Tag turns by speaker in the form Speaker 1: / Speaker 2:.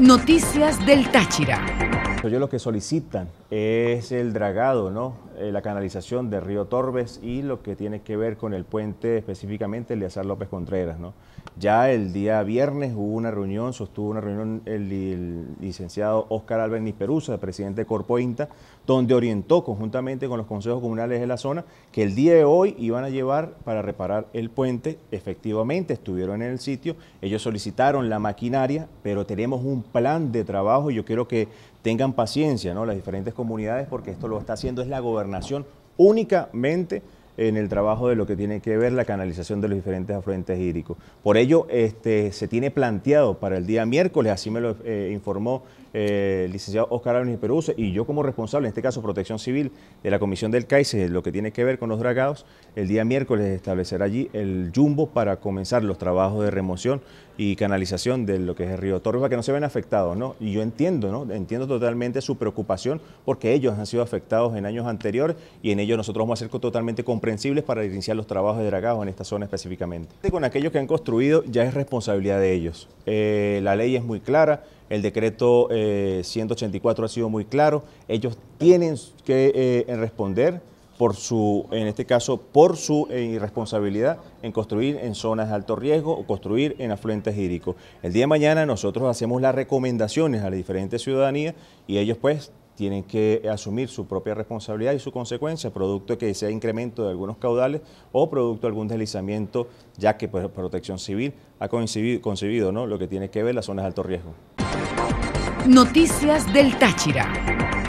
Speaker 1: Noticias del Táchira.
Speaker 2: Yo lo que solicitan es el dragado, ¿no? Eh, la canalización de río Torbes y lo que tiene que ver con el puente específicamente el de Azar López Contreras. ¿no? Ya el día viernes hubo una reunión, sostuvo una reunión el, licenciado Óscar Alberniz Perusa, presidente de Inta, donde orientó conjuntamente con los consejos comunales de la zona que el día de hoy iban a llevar para reparar el puente. Efectivamente, estuvieron en el sitio, ellos solicitaron la maquinaria, pero tenemos un plan de trabajo y yo quiero que tengan paciencia ¿no? las diferentes comunidades porque esto lo está haciendo es la gobernación nación únicamente en el trabajo de lo que tiene que ver la canalización de los diferentes afluentes hídricos. Por ello, este, se tiene planteado para el día miércoles, así me lo eh, informó eh, el licenciado Oscar Álvarez Perú, y yo como responsable, en este caso Protección Civil, de la Comisión del CAICE, lo que tiene que ver con los dragados, el día miércoles establecerá allí el jumbo para comenzar los trabajos de remoción y canalización de lo que es el río Torres, para que no se ven afectados, ¿no? Y yo entiendo, ¿no? Entiendo totalmente su preocupación porque ellos han sido afectados en años anteriores y en ello nosotros vamos a ser totalmente comprometidos para iniciar los trabajos de dragados en esta zona específicamente. Con aquellos que han construido ya es responsabilidad de ellos. Eh, la ley es muy clara, el decreto 184 eh, ha sido muy claro, ellos tienen que eh, responder por su, en este caso, por su irresponsabilidad en construir en zonas de alto riesgo o construir en afluentes hídricos. El día de mañana nosotros hacemos las recomendaciones a la diferente ciudadanía y ellos pues tienen que asumir su propia responsabilidad y su consecuencia, producto de que sea incremento de algunos caudales o producto de algún deslizamiento, ya que pues, Protección Civil ha concibido concebido ¿no? lo que tiene que ver las zonas de alto riesgo.
Speaker 1: Noticias del Táchira.